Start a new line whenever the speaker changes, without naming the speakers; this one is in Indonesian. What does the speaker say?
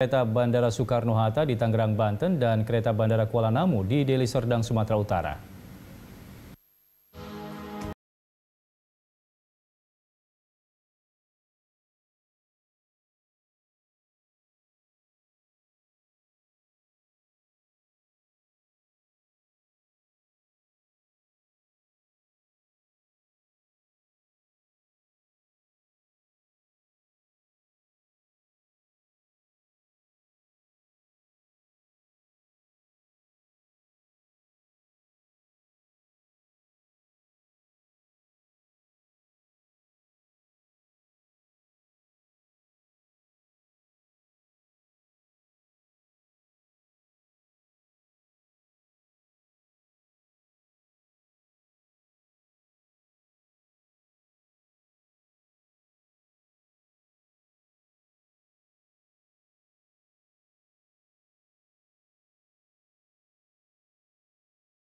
Kereta Bandara Soekarno-Hatta di Tangerang, Banten dan kereta Bandara Kuala Namu di Deli Serdang, Sumatera Utara.